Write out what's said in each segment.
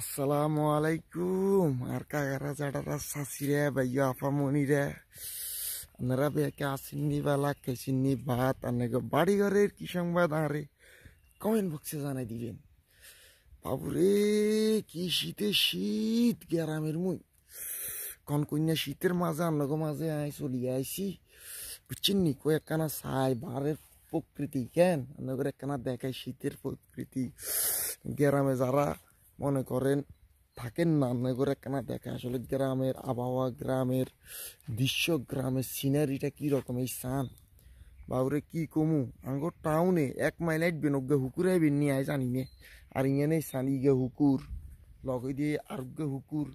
আসসালামু আলাইকুম আর কাকারা জাডারা সাসিরে ভাইয়া আপামনিরে আপনারা বেকে আসেননি বেলা কেসেননি ভাত আপনাকে বাড়ি ঘরের কি সংবাদ আরে কমেন্ট বক্সে জানাই দিবেন বাবুরে কি শীতে শীত গ্যারামের মুই কন কন্যা শীতের মাঝে আপনাকে মাঝে আয় চলি আইসি বুঝছেন কয়েকখানা সাই বারের প্রকৃতি কেন করে একখানা দেখায় শীতের প্রকৃতি গ্রামে যারা মনে করেন থাকেন না করে কেনা দেখে আসলে গ্রামের আবহাওয়া গ্রামের দৃশ্য গ্রামের সিনারিটা কীরকম এই সান বাউরে কি কমু আঙ্গো টাউনে এক মাইল আইটবেন ওগে হুকুরে আইবেন নিয়ে আয় জানি নে আর ইয়ে নেই সানি গে হুকুর লগে দিয়ে আরোগ্য হুকুর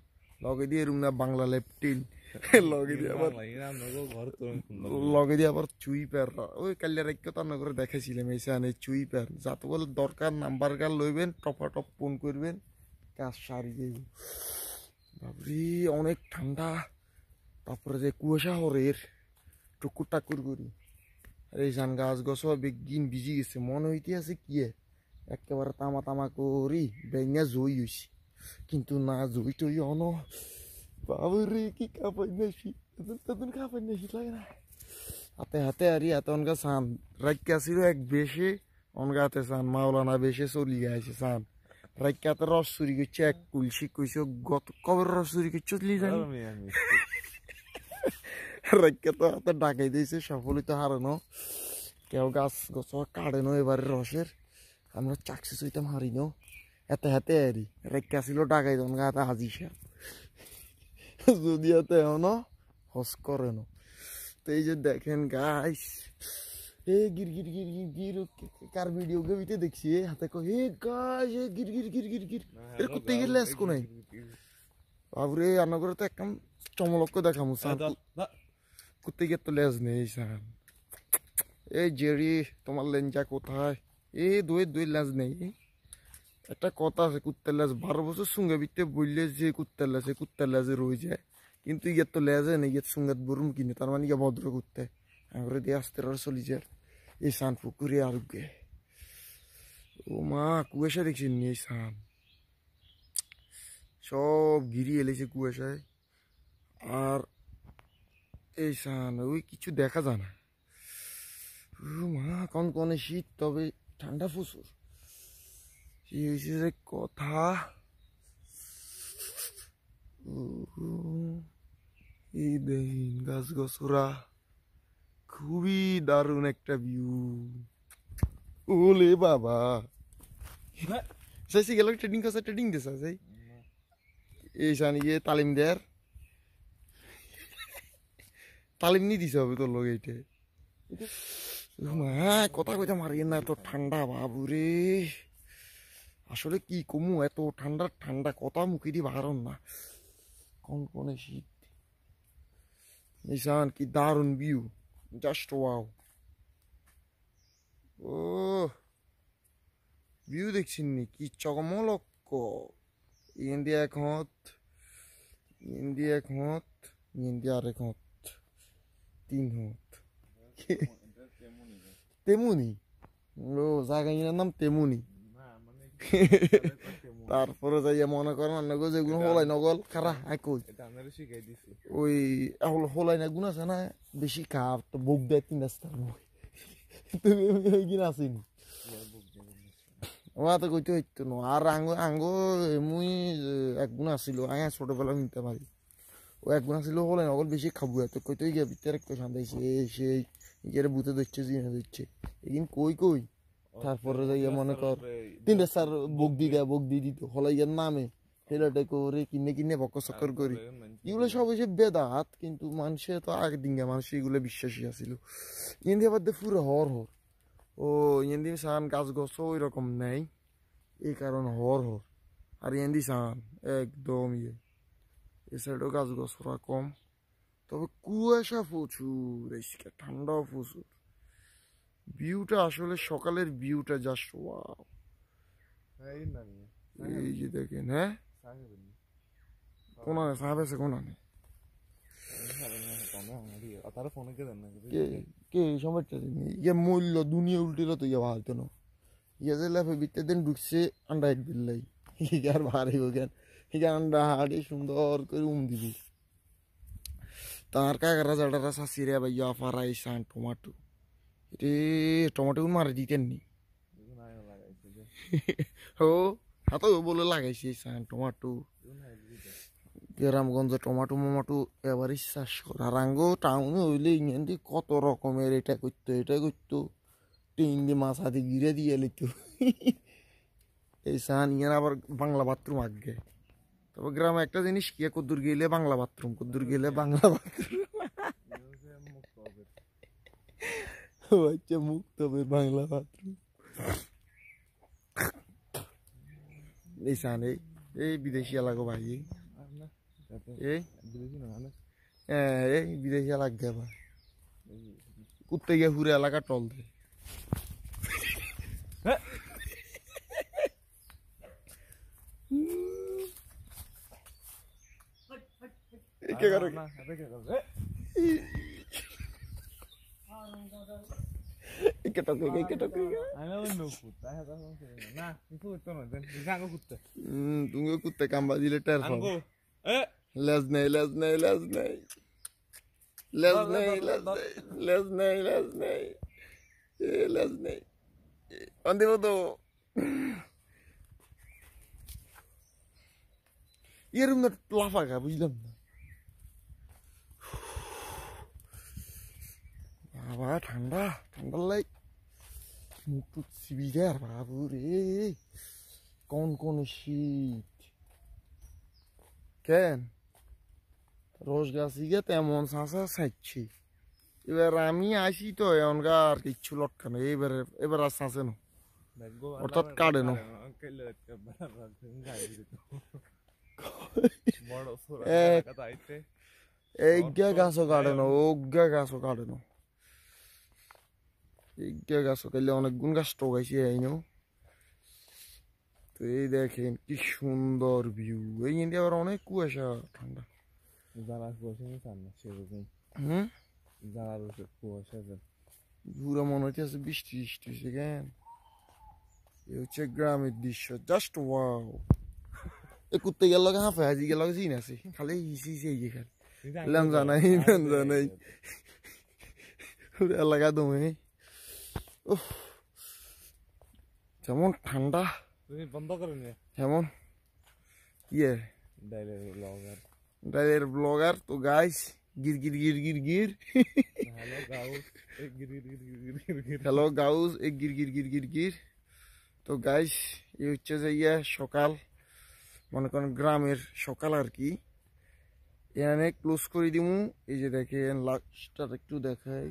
লগে দিয়ে রুম না বাংলা লেপটিন লগে দিয়ে আবার চুই প্যার ওই কালিয়া রাখ্য তার নগরে দেখেছিলাম এই সানে চুই প্যার যাতে বলে দরকার নাম্বার গার লইবেন টপা টপ ফোন করবেন কাজ সারিয়ে বাবরি অনেক ঠান্ডা তারপরে যে কুয়াশা হরের টুকুর টাকুর করি আর এই জান গাছ গছ বেগিন ভিজি গেছে মন হইতে আছে কিয়ে একেবারে তামা তামা করি বেঙা জই হইছি কিন্তু না জই টই অন বাবুরে কি কাঁপাই নেছি নতুন কাঁপাই কাপড় নেছি লাগে না হাতে হাতে আরি হাতে অনগা সান রাইকা ছিল এক বেশে অনগা হাতে সান মাওলানা বেশে চলি আছে সান রাইকাতে রস চুরি করছে এক কুলসি কইছে গত কবর রস চুরি করছে চলি জানি রাইকা তো হাতে ডাকাই দিয়েছে সফলই সফলিত হারানো কেউ গাছ গছ কাড়েনো এবারে রসের আমরা চাকসি চইতাম হারিনো এতে হাতে আরি রাইকা ছিল ডাকাই দন গা হাতে হাজি সাপ যদিওতে এখনো হস করে তো এই যে দেখেন গাইস এ গির গির গির গির গির কার ভিডিও গেমিতে দেখছি হাতে কো হে গাইস এ গির গির গির গির গির এর কুত্তে গির লেস কো নাই বাবুরে আনগরে তো একদম চমলক দেখামু সান কুত্তে গিয়ে তো লেজ নেই সান এই জেরি তোমার লেঞ্জা কোথায় এ দুই দুই লেজ নেই একটা কথা আছে কুত্তার লাজ বারো বছর সুঙ্গে বিতে বললে যে কুত্তার লাজে কুত্তার লাজে রয়ে যায় কিন্তু ইয়ার তো লেজে নেই ইয়ার সুঙ্গাত বরুম কিনে তার মানে ইয়া ভদ্র কুত্তে আমরা দিয়ে আসতে আর চলি যায় এই সান পুকুরে আর গে ও মা কুয়াশা দেখছি নি এই সান সব গিরি এলেছে কুয়াশায় আর এই সান ওই কিছু দেখা যায় না মা কন কনে শীত তবে ঠান্ডা প্রচুর কি যে কথা এই গাছ গছরা খুবই দারুণ একটা ভিউ ওলে বাবা সাইসি গেল ট্রেডিং কাছে ট্রেডিং দিস সাই এই সান গিয়ে তালিম দেয়ার তালিম নি দিছে হবে তোর লোক এইটা মা কথা কইতে মারিয়ে না তোর ঠান্ডা বাবু রে আসলে কি কমু এত ঠান্ডা ঠান্ডা কথা মুখে দিয়ে বাড়ন না কনকনে শীত নিশান কি দারুণ ভিউ জাস্ট ওয়াও ও ভিউ দেখছেন নি কি চকমলক্ক ইন্ডিয়া এক হত ইন্ডিয়া এক হত ইন্ডিয়া আর এক হত তিন হত তেমুনি ও জায়গা নাম তেমুনি তারপরে যাইয়া মনে করেন অনেক যেগুলো হোলাই নগল খারা একই ওই হল হোলাই না গুণ আছে না বেশি কাপ তো বুক দেয় তিন রাস্তার মুখ তুমি ওই কিনা আসিনি ওরা তো কইতে হইতো ন আর আঙ্গ আঙ্গ মুই এক গুণ আসিল আয় ছোটবেলা নিতে পারি ও এক গুণ আসিল হোলাই নগল বেশি খাবো এত কইতে গিয়ে ভিতরে কই সান্দাইছে সেই ইয়ে বুতে ধরছে জিনে ধরছে এদিন কই কই তারপরে যাইয়া মনে কর তিনটে স্যার বুক দি দেয় বুক দিয়ে দিত হলাইয়ার নামে হেলাটে করে কিনে কিনে বক চক্কর করি এগুলো সব এসে বেদাত কিন্তু মানুষের তো আগে দিন গিয়ে মানুষ এগুলো বিশ্বাসী আসিল ইন্দি আবার দে পুরো হর হর ও ইন্দি সান গাছ গছ ওই রকম নেই এই কারণ হর হর আর ইন্দি সান একদম ইয়ে এ সাইডও গাছ গছ কম তবে কুয়াশা প্রচুর ঠান্ডাও প্রচুর ভিউটা আসলে সকালের ভিউটা জাস্ট ওয়াও এই যে দেখেন হ্যাঁ কোনা সাহেব আছে কোনা নেই মূল্য দুনিয়া উল্টিল ইয়ে যে লাফে দিন ঢুকছে আন্ডা হাড়ি সুন্দর করে উম দিবি তার কাকারা জাডারা সাসিরে ভাইয়া ফারাই সান টমাটো এটি টমেটোগুলো মারা দিতেননি ও হাতে হ্যাঁ, বলে লাগাইছি টমাটো গ্রামগঞ্জে টমাটো মমাটো এবারই চাষ করা রাঙ্গো টাউনে হইলে ইংল্যান্ডে কত রকমের এটা করতো এটা করতো টিন দিয়ে মাছ হাতে গিরে দিয়ে লিত এই সান ইয়ার আবার বাংলা বাথরুম আগে তবে গ্রামে একটা জিনিস কি কদ্দুর গেলে বাংলা বাথরুম কদ্দুর গেলে বাংলা বাথরুম বাচ্চা মুখ তবে বাংলা বাথরুম এই সান এই এই বিদেশি এলাকা ভাই এই হ্যাঁ এই বিদেশি এলাক দে ভাই কুত্তে গিয়ে হুরে এলাকা টল দে কে করো না কে করো TikTok, TikTok. Ana no kutta, ha ta na. Ni kutta no, den jango kutta. Hmm, tungo kutta kamba dile ter phone. Ango. Eh, laz nei, laz nei, laz nei. Laz nei, laz nei, laz nei, laz nei. Eh, laz nei. Onde vado? এরম না লাফা গা বুঝলাম না বাবা ঠান্ডা ঠান্ডা like মুখ টুক সিবিজার বাবু রে কোন কোন শীত কেন রোজ গাছি গে তেমন সাঁসা সাইছি এবার আমি আসি তো এমনকার কিচ্ছু নেই এবারে এবার আর সাঁসে নো অর্থাৎ কাটে নো এইজ্ঞা গাছও কাটে নো অজ্ঞা গাছও কাটে নো ইগা গাছ কাইলে অনেক গুণ গাছ টকাইছি আইনো তো এই দেখেন কি সুন্দর ভিউ এই কিন্তু আবার অনেক কুয়াশা ঠান্ডা যারা কুয়াশা হুম যারা কুয়াশা ঘুরে মনে হচ্ছে বৃষ্টি বৃষ্টি হচ্ছে এই হচ্ছে গ্রামের দৃশ্য জাস্ট ওয়াও এ কুত্তে গেল লগে হাঁফে হাজি গেল লগে আছে খালি হিসি হিসি এই খালি লেন জানাই লেন জানাই এলাকা দমে যেমন ঠান্ডা তুমি বন্ধ করে নিয়ে যেমন ইয়ে ডাইলের ব্লগার ডাইলের ব্লগার তো গাইস গির গির গির গির গির হ্যালো গাউস এক গির গির গির গির গির তো গাইস এই হচ্ছে যে ইয়ে সকাল মনে করেন গ্রামের সকাল আর কি এখানে ক্লোজ করে দিমু এই যে দেখেন লাস্টটা একটু দেখায়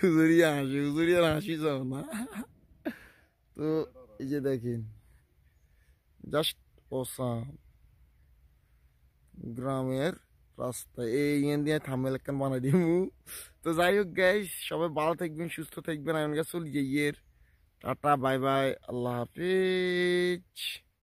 হুজুরিয়া হাসি হুজুরিয়ার হাসি যাও না তো এই যে দেখেন জাস্ট অসাম গ্রামের রাস্তা এই ইয়ে দিয়ে থামেল একখান বানাই দিমু তো যাই হোক গাইস সবাই ভালো থাকবেন সুস্থ থাকবেন আমার কাছে চলিয়ে ইয়ের টাটা বাই বাই আল্লাহ হাফিজ